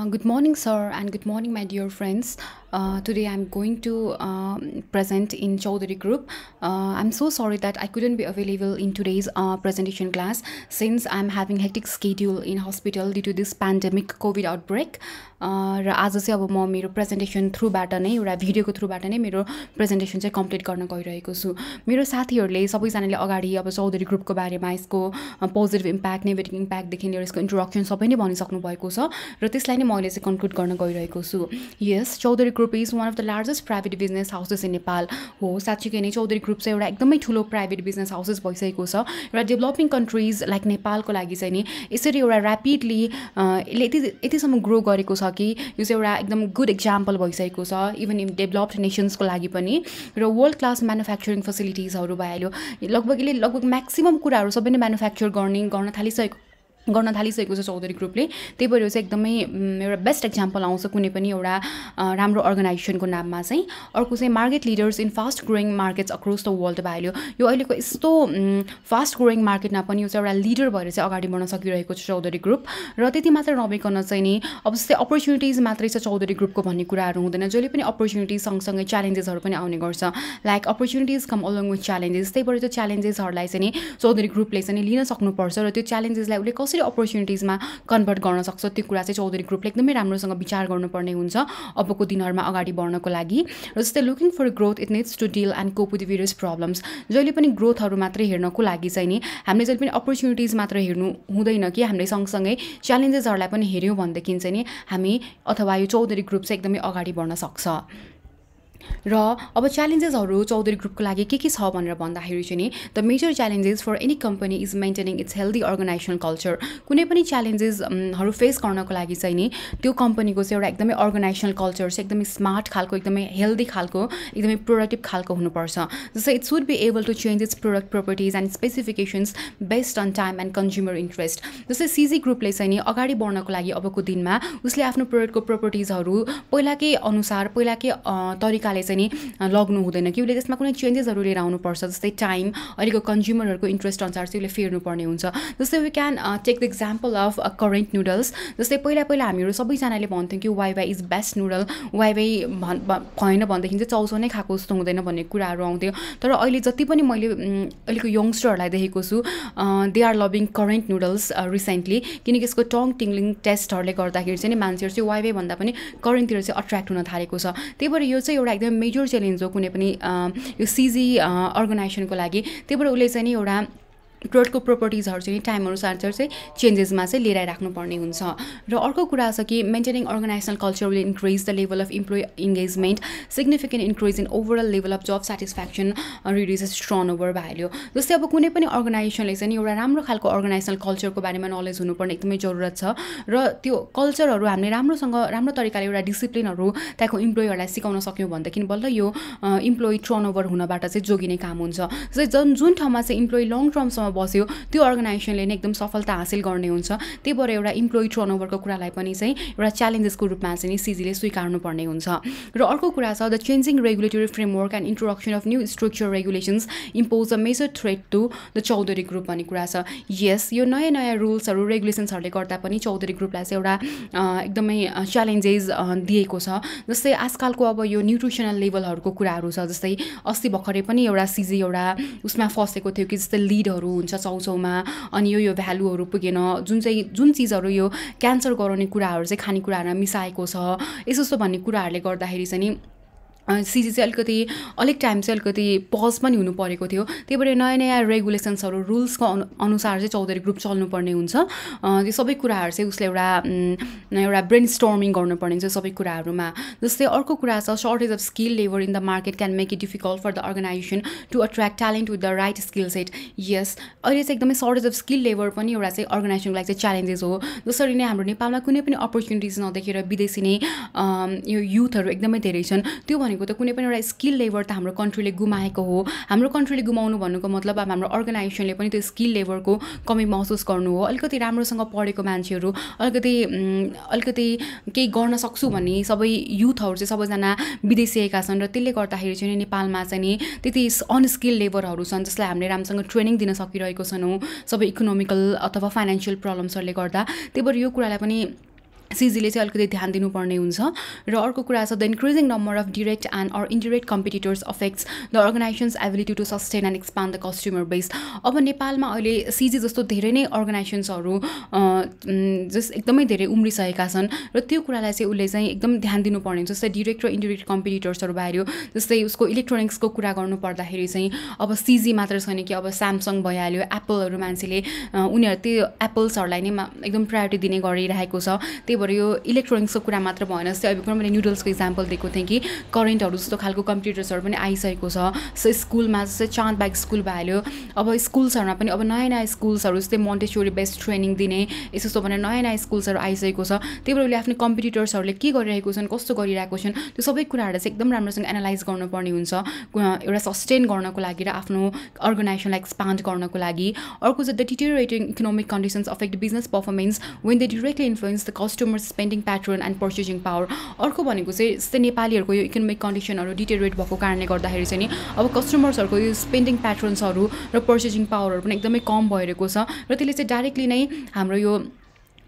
Uh, good morning, sir, and good morning, my dear friends. Uh, today I'm going to uh, present in Chaudhary Group. Uh, I'm so sorry that I couldn't be available in today's uh, presentation class since I'm having hectic schedule in hospital due to this pandemic COVID outbreak. Uh, र आज चाहिँ अब म मेरो presentation थ्रुबाट नै एउटा भिडियोको थ्रुबाट नै मेरो प्रेजेन्टेसन चाहिँ कम्प्लिट गर्न गइरहेको छु मेरो साथीहरूले सबैजनाले अगाडि अब चौधरी ग्रुपको बारेमा यसको पोजिटिभ इम्प्याक्ट नेगेटिभ इम्प्याक्टदेखि लिएर यसको इन्ट्रोडक्सन सबै नै भनिसक्नु भएको छ र त्यसलाई नै मैले चाहिँ कन्क्लुड गर्न गइरहेको छु यस Chaudhary group is one of the largest private business houses in Nepal हो साँच्चीकै नै चौधरी ग्रुप चाहिँ एउटा एकदमै ठुलो प्राइभेट बिजनेस हाउसेस भइसकेको छ र डेभलपिङ कन्ट्रिज लाइक नेपालको लागि चाहिँ नि यसरी एउटा ऱ्यापिडली यसले यति यतिसम्म ग्रो गरेको छ कि यो चाहिँ एउटा एकदम गुड इक्जाम्पल भइसकेको छ इभन इन डेभलप्ड नेसन्सको लागि पनि र वर्ल्ड क्लास म्यानुफ्याक्चरिङ फेसिलिटिजहरू भइहाल्यो लगभग यसले लगभग म्याक्सिमम् कुराहरू सबै नै म्यानुफ्याक्चर गर्ने गर्न थालिसकेको गर्न थालिसकेको छ चौधरी ग्रुपले त्यही भएर चाहिँ एकदमै एउटा बेस्ट एक्जाम्पल आउँछ कुनै पनि एउटा राम्रो अर्गनाइजेसनको नाममा चाहिँ अर्को चाहिँ market leaders in fast growing markets across the world भाइल्यो यो अहिलेको यस्तो फास्ट ग्रोइङ मार्केटमा पनि यो चाहिँ एउटा लिडर भएर चाहिँ अगाडि बढ्न सकिरहेको छ चौधरी ग्रुप र त्यति मात्र नभइकन चाहिँ नि अब जस्तै अपर्च्युनिटिज मात्रै छ चौधरी ग्रुपको भन्ने कुराहरू हुँदैन जहिले पनि अपर्च्युनिटिज सँगसँगै च्यालेन्जेसहरू पनि आउने गर्छ like opportunities come along with challenges त्यही भएर त्यो च्यालेन्जेसहरूलाई चाहिँ नि चौधरी ग्रुपले चाहिँ लिन सक्नुपर्छ र त्यो च्यालेन्जेसलाई उसले कस कसरी अपर्च्युनिटिजमा कन्भर्ट गर्न सक्छ त्यो कुरा चाहिँ चौधरी ग्रुपले एकदमै राम्रोसँग विचार गर्नुपर्ने हुन्छ अबको दिनहरूमा अगाडि बढ्नको लागि र जस्तै looking for growth it needs to deal and cope with various problems जहिले पनि ग्रोथहरू मात्रै हेर्नको लागि चाहिँ नि हामीले जहिले पनि अपर्च्युनिटिज मात्र हेर्नु हुँदैन कि हामीले सँगसँगै च्यालेन्जेसहरूलाई पनि हेऱ्यौँ भनेदेखि चाहिँ नि हामी अथवा यो चौधरी ग्रुप चाहिँ एकदमै अगाडि बढ्न सक्छ र अब च्यालेन्जेसहरू चौधरी ग्रुपको लागि के के छ भनेर भन्दाखेरि चाहिँ नि the major challenges for any company is maintaining its healthy organisational culture कुनै पनि च्यालेन्जेसहरू फेस गर्नको लागि चाहिँ नि त्यो कम्पनीको चाहिँ एउटा एकदमै अर्गनाइजेसनल कल्चर चाहिँ एकदमै स्मार्ट खालको एकदमै हेल्दी खालको एकदमै प्रोडक्टिभ खालको हुनुपर्छ जस्तै it's should be able to change its product properties and specifications based on time and consumer interest जस्तै सिजी ग्रुपले चाहिँ नि अगाडि बढ्नको लागि अबको दिनमा उसले आफ्नो प्रोडक्टको प्रोपर्टिजहरू पहिलाकै अनुसार पहिलाकै तरिका तरिकाले चाहिँ नि लग्नु हुँदैन कि उसले त्यसमा कुनै चेन्जेसहरू लिएर आउनुपर्छ जस्तै टाइम अहिलेको कन्ज्युमरहरूको इन्ट्रेस्ट अनुसार चाहिँ उसले फेर्नुपर्ने हुन्छ जस्तै we can take the example of Current noodles जस्तै पहिला पहिला हामीहरू सबैजनाले भन्थ्यौँ कि Wai Wai is best noodle Wai Wai भन् भएन भनेदेखि चाहिँ चाउचाउ नै खाएको जस्तो हुँदैन भन्ने कुराहरू आउँथ्यो तर अहिले जति पनि मैले अहिलेको यङ्स्टरहरूलाई देखेको छु they are loving Current noodles recently किनकि यसको टङ टिङ्लिङ टेस्टहरूले गर्दाखेरि चाहिँ नि मान्छेहरू चाहिँ वाइवाई भन्दा पनि करेन्टतिर चाहिँ अट्र्याक्ट हुन थालेको छ त्यही भएर यो चाहिँ एउटा एकदम मेजर च्यालेन्ज हो कुनै पनि यो सिजी अर्गनाइजेसनको लागि त्यही भएर उसले चाहिँ नि एउटा डटको प्रोपर्टिजहरू चाहिँ टाइम अनुसार चाहिँ चेन्जेसमा चाहिँ लिएर राख्नुपर्ने हुन्छ र अर्को कुरा छ कि maintaining organisational culture will increase the level of employee engagement significant increase in overall level of job satisfaction reduces turnover भ्याल्यो जस्तै अब कुनै पनि अर्गनाइजेसनले चाहिँ एउटा राम्रो खालको अर्गनाइजनल कल्चरको बारेमा नलेज हुनुपर्ने एकदमै जरुरत छ र त्यो कल्चरहरू हामीले राम्रोसँग राम्रो तरिकाले एउटा डिसिप्लिनहरू त्यहाँको इम्प्लोइहरूलाई सिकाउन सक्यौँ भनेदेखि बल्ल यो इम्प्लोइ टर्न ओभर हुनबाट चाहिँ जोगिने काम हुन्छ जस्तै जुन जुन ठाउँमा चाहिँ इम्प्लोइ लङ टर्मसम्म ठाउँमा बस्यो त्यो अर्गनाइजेसनले नै एकदम सफलता हासिल गर्ने हुन्छ त्यही भएर एउटा इम्प्लोइ टर्नओभरको कुरालाई पनि चाहिँ एउटा च्यालेन्जेसको रूपमा चाहिँ सिजीले स्वीकार्नुपर्ने हुन्छ र अर्को कुरा छ the changing regulatory framework and introduction of new structure regulations impose a major threat to the Chaudhary group भन्ने कुरा छ यस यो नयाँ नयाँ रुल्सहरू रेगुलेसन्सहरूले गर्दा पनि चौधरी ग्रुपलाई चाहिँ एउटा एकदमै च्यालेन्जेस दिएको छ जस्तै आजकलको अब यो न्युट्रिसनल लेभलहरूको कुराहरू छ जस्तै अस्ति भर्खरै पनि एउटा सिजी एउटा उसमा फसेको थियो कि जस्तै लिडहरू हुन्छ चाउचाउमा अनि यो यो भ्यालुहरू पुगेन जुन चाहिँ जुन चिजहरू यो क्यान्सर गराउने कुराहरू चाहिँ खानेकुराहरूमा मिसाएको छ यस्तो यस्तो भन्ने कुराहरूले गर्दाखेरि चाहिँ नि सिजी चाहिँ अलिकति अलिक टाइम चाहिँ अलिकति पज पनि हुनु परेको थियो त्यही भएर नयाँ नयाँ रेगुलेसन्सहरू रुल्सको अनु अनुसार चाहिँ चौधरी ग्रुप चल्नुपर्ने हुन्छ त्यो सबै कुराहरू चाहिँ उसले एउटा एउटा ब्रेन स्टर्मिङ गर्नुपर्ने हुन्छ सबै कुराहरूमा जस्तै अर्को कुरा छ shortage of skill labour in the market can make it difficult for the organisation to attract talent with the right skill set yes अहिले चाहिँ एकदमै सर्टेज अफ स्किल लेबर पनि एउटा चाहिँ अर्गनाइजेसनको लागि चाहिँ च्यालेन्जेस हो जसरी नै हाम्रो नेपालमा कुनै पनि अपर्च्युनिटिज नदेखेर विदेशी नै यो युथहरू एकदमै धेरै छन् त्यो भनेको भनेको त कुनै पनि एउटा स्किल लेबर त हाम्रो कन्ट्रीले गुमाएको हो हाम्रो कन्ट्रीले गुमाउनु भन्नुको मतलब अब हाम्रो अर्गनाइजेसनले पनि त्यो स्किल लेबरको कमी महसुस गर्नु हो अलिकति राम्रोसँग पढेको मान्छेहरू अलिकति अलिकति केही गर्न सक्छु भन्ने सबै युथहरू चाहिँ सबैजना विदेशी आएका छन् र त्यसले गर्दाखेरि चाहिँ नेपालमा चाहिँ नि त्यति अनस्किल लेबरहरू छन् जसलाई हामीले राम्रोसँग ट्रेनिङ दिन सकिरहेको छैनौँ सबै इकोनोमिकल अथवा फाइनेन्सियल प्रब्लम्सहरूले गर्दा त्यही भएर यो कुरालाई पनि सिजीले चाहिँ अलिकति ध्यान दिनुपर्ने हुन्छ र अर्को कुरा छ the increasing number of direct and or indirect competitors affects the organisation's ability to sustain and expand the customer base अब नेपालमा अहिले सिजी जस्तो धेरै नै अर्गनाइजेसन्सहरू जस एकदमै धेरै उम्रिसकेका छन् र त्यो कुरालाई चाहिँ उसले चाहिँ एकदम ध्यान दिनुपर्ने हुन्छ जस्तै डिरेक्ट र इन्डिरेक्ट कम्पिटिटर्सहरू बाहिर जस्तै उसको इलेक्ट्रोनिक्सको कुरा गर्नु पर्दाखेरि चाहिँ अब सिजी मात्र छैन कि अब स्यामसङ भइहाल्यो एप्पलहरू मान्छेले उनीहरू त्यो एप्पल्सहरूलाई नै एकदम प्रायोरिटी दिने गरिरहेको छ त्यही भएर यो इलेक्ट्रोनिक्सको कुरा मात्र भएन जस्तै अहिलेको मैले नुडल्सको इक्जाम्पल दिएको थिएँ कि करेन्टहरू जस्तो खालको कम्प्युटर्सहरू पनि आइसकेको छ सो स्कुलमा जस्तै चाँद बाइक स्कुल भइहाल्यो अब स्कुल्सहरूमा पनि अब नयाँ नयाँ स्कुल्सहरू जस्तै मोन्टेसोरी बेस्ट ट्रेनिङ दिने यस्तो यस्तो भनेर नयाँ नयाँ स्कुल्सहरू आइसकेको छ त्यही भएर उसले आफ्नो कम्पिटिटर्सहरूले के गरिरहेको छन् कस्तो गरिरहेको छन् त्यो सबै कुराहरू चाहिँ एकदम राम्रोसँग एनालाइज गर्नुपर्ने हुन्छ एउटा सस्टेन गर्नको लागि र आफ्नो अर्गनाइजेसनलाई एक्सपान्ड गर्नको लागि अर्को चाहिँ the deteriorating economic conditions affect business performance when the directly influence the customer consumer spending pattern and purchasing power अर्को भनेको चाहिँ जस्तै नेपालीहरूको यो इकोनोमिक कन्डिसनहरू डिटेरिएट भएको कारणले गर्दाखेरि चाहिँ नि अब कस्टमर्सहरूको यो स्पेन्डिङ प्याटर्न्सहरू र पर्चेजिङ पावरहरू पनि एकदमै कम भइरहेको छ र त्यसले चाहिँ डाइरेक्टली नै हाम्रो यो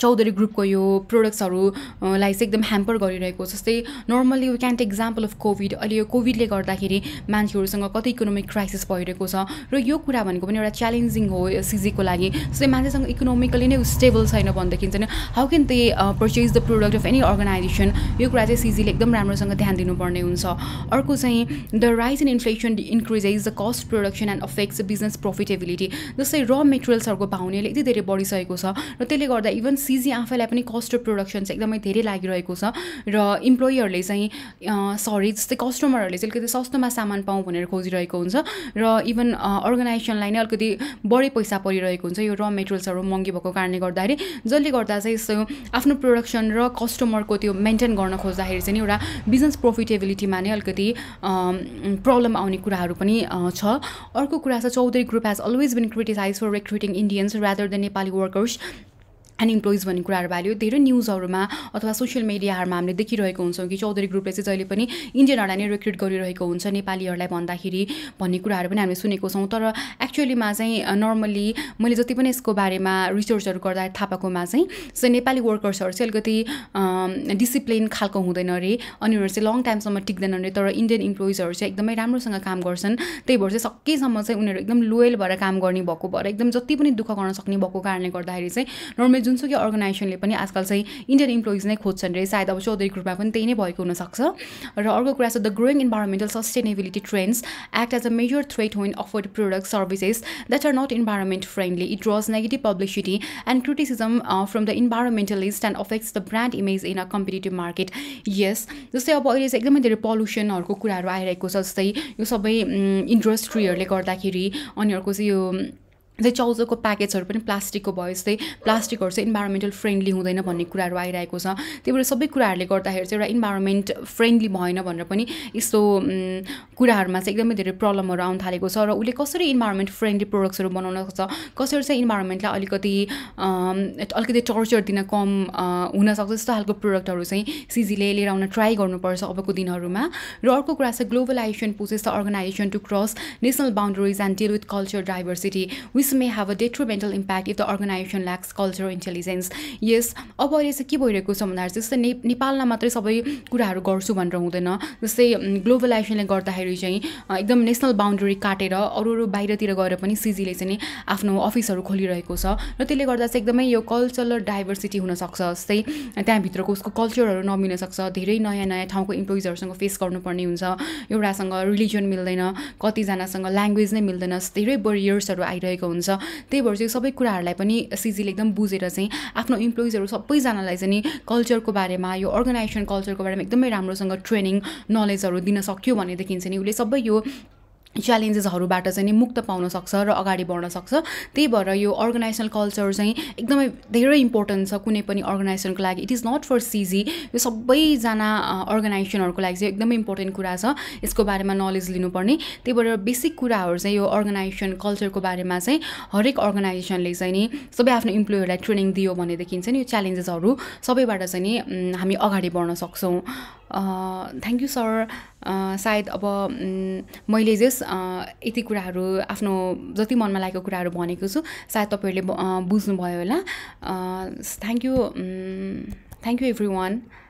चौधरी ग्रुपको यो प्रोडक्ट्सहरूलाई चाहिँ एकदम ह्याम्पर गरिरहेको छ जस्तै normally we can't example of COVID अहिले यो कोभिडले गर्दाखेरि मान्छेहरूसँग कति इकोनोमिक क्राइसिस भइरहेको छ र यो कुरा भनेको पनि एउटा च्यालेन्जिङ हो सिजीको लागि जस्तै मान्छेसँग इकोनोमिकली नै स्टेबल छैन भनेदेखि चाहिँ how can they purchase the product of any organisation यो कुरा चाहिँ सिजीले एकदम राम्रोसँग ध्यान दिनुपर्ने हुन्छ अर्को चाहिँ the rise in inflation increases the cost production and affects business profitability जस्तै र मेटेरियल्सहरूको भाउनेले यति धेरै बढिसकेको छ र त्यसले गर्दा इभन सिजी आफैलाई पनि कस्ट अफ प्रोडक्सन चाहिँ एकदमै धेरै लागिरहेको छ र इम्प्लोइहरूले चाहिँ सरी जस्तै कस्टमरहरूले चाहिँ अलिकति सस्तोमा सामान पाउँ भनेर खोजिरहेको हुन्छ र इभन अर्गनाइजेसनलाई नै अलिकति बढी पैसा परिरहेको हुन्छ यो र मेटेरियल्सहरू महँगी भएको कारणले गर्दाखेरि जसले गर्दा चाहिँ यस्तो आफ्नो प्रोडक्सन र कस्टमरको त्यो मेन्टेन गर्न खोज्दाखेरि चाहिँ एउटा बिजनेस प्रोफिटेबिलिटीमा नै अलिकति प्रब्लम आउने कुराहरू पनि छ अर्को कुरा छ Chaudhary group has always been criticised for recruiting Indians rather than Nepali workers and employees भन्ने कुराहरू भयो धेरै न्युजहरूमा अथवा सोसियल मिडियाहरूमा हामीले देखिरहेको हुन्छौँ कि चौधरी ग्रुपले चाहिँ जहिले पनि इन्डियनहरूलाई नै रिक्रुट गरिरहेको हुन्छ नेपालीहरूलाई भन्दाखेरि भन्ने कुराहरू पनि हामीले सुनेको छौँ तर एक्चुअलीमा चाहिँ नर्मली मैले जति पनि यसको बारेमा रिसर्चहरू गर्दा थाहा पाएकोमा चाहिँ जस्तै नेपाली वर्कर्सहरू चाहिँ अलिकति डिसिप्लिन खालको हुँदैन अरे अनि उनीहरू चाहिँ लङ टाइमसम्म टिक्दैन अरे तर इन्डियन इम्प्लोइजहरू चाहिँ एकदमै राम्रोसँग काम गर्छन् त्यही भएर चाहिँ सकेसम्म चाहिँ उनीहरू एकदम लोयल भएर काम गर्ने भएको भएर एकदम जति पनि दुःख गर्न सक्ने भएको कारणले गर्दाखेरि चाहिँ नर्मली जुनसुकै अर्गनाइजेसनले पनि आजकल चाहिँ इन्डियन इम्प्लोइज नै खोज्छन् रे सायद अब चौधरी ग्रुपमा पनि त्यही नै भएको हुनसक्छ र अर्को कुरा छ the growing environmental sustainability trends act as a major threat when afford product services that are not environment friendly it draws negative publicity and criticism from the environmentalist and affects the brand image in a competitive market yes जस्तै अब अहिले चाहिँ एकदमै धेरै पल्युसनहरूको कुराहरू आइरहेको छ जस्तै यो सबै इन्डस्ट्रीहरूले गर्दाखेरि अनि अर्को चाहिँ यो जस्तै चौजोको प्याकेजहरू पनि प्लास्टिकको भयो जस्तै प्लास्टिकहरू चाहिँ इन्भाइरोमेन्टल फ्रेन्डली हुँदैन भन्ने कुराहरू आइरहेको छ त्यही भएर सबै कुराहरूले गर्दाखेरि चाहिँ एउटा इन्भाइरोमेन्ट फ्रेन्डली भएन भनेर पनि यस्तो कुराहरूमा चाहिँ एकदमै धेरै प्रब्लमहरू आउन थालेको छ र उसले कसरी इन्भाइरोमेन्ट फ्रेन्डली प्रोडक्ट्सहरू बनाउन सक्छ कसरी चाहिँ इन्भाइरोमेन्टलाई अलिकति अलिकति टर्चर दिन कम हुनसक्छ जस्तो खालको प्रोडक्टहरू चाहिँ सिजीले लिएर आउन ट्राई गर्नुपर्छ अबको दिनहरूमा र अर्को कुरा छ globalisation pushes the organisation to cross national boundaries and deal with culture diversity this may have a detrimental impact if the organisation lacks cultural intelligence yes अब अहिले चाहिँ के भइरहेको छ भन्दाखेरि जस्तै नेपालमा मात्रै सबै कुराहरू गर्छु भनेर हुँदैन जस्तै ग्लोबलाइजेसनले गर्दाखेरि चाहिँ एकदम नेसनल बााउन्ड्री काटेर अरू अरू बाहिरतिर गएर पनि सिजीले चाहिँ नि आफ्नो अफिसहरू खोलिरहेको छ र त्यसले गर्दा चाहिँ एकदमै यो कल्चरल डाइभर्सिटी हुनसक्छ जस्तै त्यहाँभित्रको उसको कल्चरहरू नमिल्नसक्छ धेरै नयाँ नयाँ ठाउँको इम्प्लोइजहरूसँग फेस गर्नुपर्ने हुन्छ एउटासँग रिलिजन मिल्दैन कतिजनासँग ल्याङ्ग्वेज नै मिल्दैन धेरै बरियर्सहरू आइरहेको हुन्छ हुन्छ त्यही भएर चाहिँ सबै कुराहरूलाई पनि सिजीले एकदम बुझेर चाहिँ आफ्नो इम्प्लोइजहरू सबैजनालाई चाहिँ कल्चरको बारेमा यो अर्गनाइजेसन कल्चरको बारेमा एकदमै राम्रोसँग ट्रेनिङ नलेजहरू दिन सक्यो भनेदेखि चाहिँ उसले सबै यो च्यालेन्जेसहरूबाट चाहिँ नि मुक्त पाउन सक्छ र अगाडि बढ्न सक्छ त्यही भएर यो अर्गनाइजेसनल कल्चर चाहिँ एकदमै धेरै इम्पोर्टेन्ट छ कुनै पनि अर्गनाइजेसनको लागि it is not for CG यो सबैजना अर्गनाइजेसनहरूको लागि चाहिँ एकदमै इम्पोर्टेन्ट कुरा छ यसको बारेमा नलेज लिनुपर्ने त्यही भएर बेसिक कुराहरू चाहिँ यो अर्गनाइजेसन कल्चरको बारेमा चाहिँ हरेक अर्गनाइजेसनले चाहिँ नि सबै आफ्नो इम्प्लोइहरूलाई ट्रेनिङ दियो भनेदेखि चाहिँ यो च्यालेन्जेसहरू सबैबाट चाहिँ नि हामी अगाडि बढ्न सक्छौँ थ्याङ्क यू सर सायद अब मैले जस यति कुराहरू आफ्नो जति मनमा लागेको कुराहरू भनेको छु सायद तपाईँहरूले बुझ्नुभयो होला thank you thank you every one